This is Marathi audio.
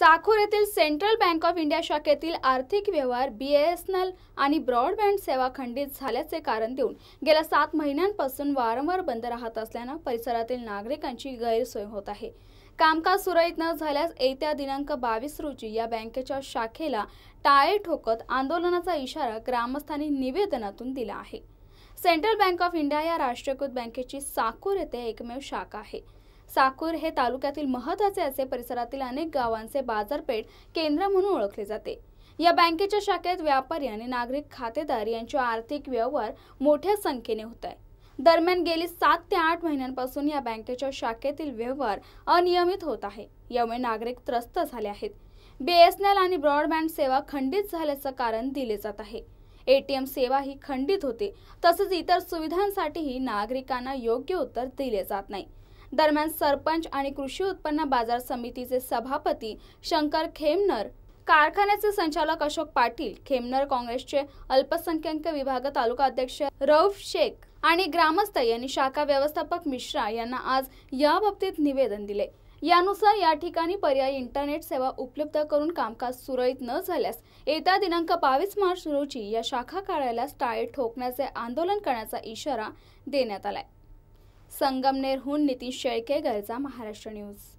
चाकूर येथील सेंट्रल बँक ऑफ इंडिया शाखेतील आर्थिक व्यवहार बी एस एन एल आणि ब्रॉडबँड सेवा खंडित झाल्याचे कारण देऊन गेल्या सात महिन्यांपासून वारंवार बंद राहत असल्यानं परिसरातील नागरिकांची गैरसोय होत आहे कामकाज सुरळीत न झाल्यास येत्या दिनांक बावीस रोजी या बँकेच्या शाखेला टाळे ठोकत आंदोलनाचा इशारा ग्रामस्थांनी निवेदनातून दिला आहे सेंट्रल बँक ऑफ इंडिया या राष्ट्रीयकृत बँकेची साकूर येथे एकमेव शाखा आहे साकूर हे तालुक्यातील महत्त्वाचे असे परिसरातील अनेक गावांचे बाजारपेठ केंद्र म्हणून ओळखले जाते या बँकेच्या शाखेत व्यापारी आणि नागरिक खातेदार यांचे आर्थिक व्यवहार मोठ्या संख्येने होत आहे दरम्यान गेली सात ते आठ महिन्यांपासून या बँकेच्या शाखेतील व्यवहार अनियमित होत आहे यामुळे नागरिक त्रस्त झाले आहेत बीएसएनएल आणि ब्रॉडबँड सेवा खंडित झाल्याचं कारण दिले जात आहे एटीएम सेवा ही खंडित होते तसेच इतर सुविधांसाठीही नागरिकांना योग्य उत्तर दिले जात नाही दरम्यान सरपंच आणि कृषी उत्पन्न बाजार समितीचे सभापती शंकर खेमनर कारखान्याचे संचालक अशोक पाटील खेमनर काँग्रेसचे अल्पसंख्याक विभाग तालुका अध्यक्ष रौफ शेख आणि ग्रामस्थ यांनी शाखा व्यवस्थापक मिश्रा यांना आज याबाबतीत निवेदन दिले यानुसार या ठिकाणी पर्यायी इंटरनेट सेवा उपलब्ध करून कामकाज सुरळीत न झाल्यास येत्या दिनांक बावीस मार्च रोजी या शाखा कार्यालयास टाळे ठोकण्याचे आंदोलन करण्याचा इशारा देण्यात आलाय संगमनेरहून नितीन शेळके गरजा महाराष्ट्र न्यूज